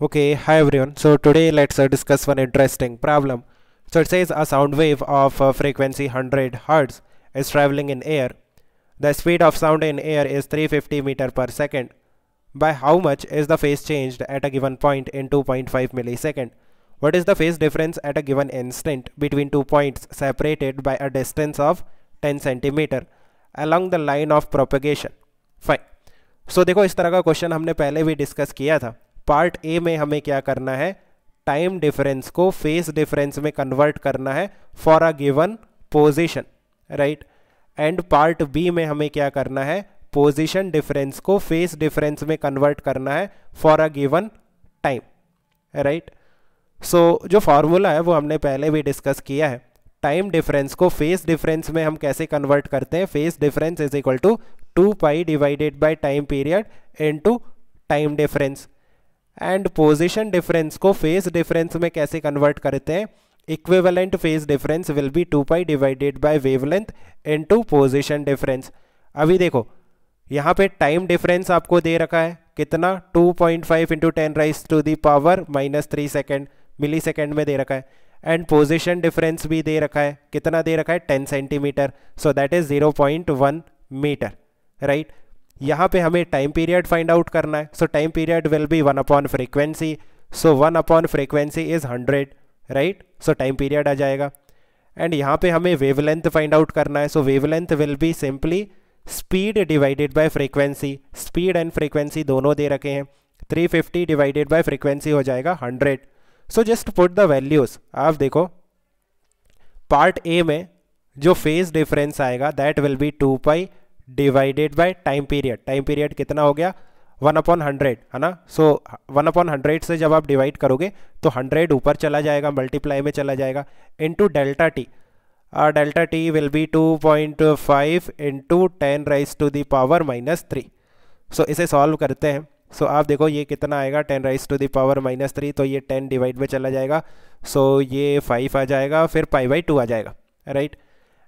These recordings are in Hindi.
Okay, hi everyone. So today let's uh, discuss one interesting problem. So it says a sound wave of uh, frequency 100 Hz is traveling in air. The speed of sound in air is 350 meter per second. By how much is the phase changed at a given point in 2.5 millisecond? What is the phase difference at a given instant between two points separated by a distance of 10 centimeter along the line of propagation? Fine. So so, देखो इस तरह का क्वेश्चन हमने पहले भी डिस्कस किया था पार्ट ए में हमें क्या करना है टाइम डिफरेंस को फेस डिफरेंस में कन्वर्ट करना है for a given position right and part B में हमें क्या करना है पोजिशन डिफरेंस को फेस डिफरेंस में कन्वर्ट करना है for a given time right so जो फार्मूला है वो हमने पहले भी डिस्कस किया है टाइम डिफरेंस को फेस डिफरेंस में हम कैसे कन्वर्ट करते हैं phase difference is equal to 2 pi divided by time period into time difference and position difference को फेज डिफरेंस में कैसे कन्वर्ट करते हैं equivalent phase difference will be two pi divided by wavelength into position difference अभी देखो यहाँ पे टाइम डिफरेंस आपको दे रखा है कितना 2.5 point five into ten raise to the power minus three second milli second में दे रखा है एंड पोजिशन डिफरेंस भी दे रखा है कितना दे रखा है ten centimetre so that is zero point one metre right यहाँ पे हमें टाइम पीरियड फाइंड आउट करना है so time period will be one upon frequency so one upon frequency is hundred right so time period आ जाएगा एंड यहाँ पे हमें वेवलेंथ फाइंड आउट करना है so wavelength will be simply speed divided by frequency speed and frequency दोनों दे रखे हैं 350 डिवाइडेड बाय फ्रीक्वेंसी हो जाएगा 100 so just put the values आप देखो पार्ट ए में जो फेज डिफरेंस आएगा that will be two pi divided by time period time period कितना हो गया वन अपॉन हंड्रेड है ना सो वन अपॉन हंड्रेड से जब आप डिवाइड करोगे तो हंड्रेड ऊपर चला जाएगा मल्टीप्लाई में चला जाएगा into delta T delta T will be two point five into ten raise to the power minus three so इसे सॉल्व करते हैं सो so, आप देखो ये कितना आएगा ten raise to the power minus three तो ये टेन डिवाइड में चला जाएगा सो so, ये फाइव आ जाएगा फिर पाई बाई टू आ जाएगा राइट right?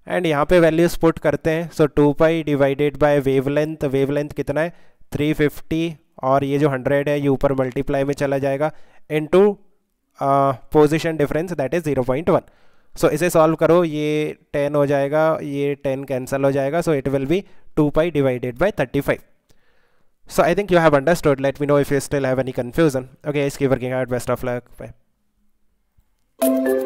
एंड यहाँ पे वैल्यूज पुट करते हैं so two pi divided by wavelength wavelength कितना है 350 और ये जो 100 है ये ऊपर मल्टीप्लाई में चला जाएगा into position difference that is 0.1 point so इसे सॉल्व करो ये 10 हो जाएगा ये 10 कैंसिल हो जाएगा so it will be two pi divided by thirty five I think you have understood let Let know if you still have any confusion okay इसकी working out best of luck bye Thank you.